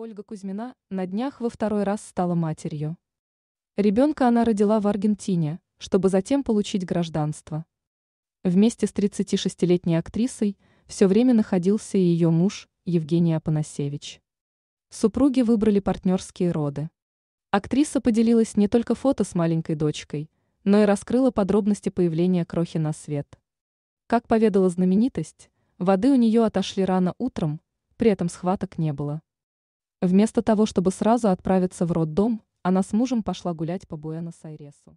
Ольга Кузьмина на днях во второй раз стала матерью. Ребенка она родила в Аргентине, чтобы затем получить гражданство. Вместе с 36-летней актрисой все время находился и ее муж Евгений Апанасевич. Супруги выбрали партнерские роды. Актриса поделилась не только фото с маленькой дочкой, но и раскрыла подробности появления крохи на свет. Как поведала знаменитость, воды у нее отошли рано утром, при этом схваток не было. Вместо того, чтобы сразу отправиться в роддом, она с мужем пошла гулять по Буэнос-Айресу.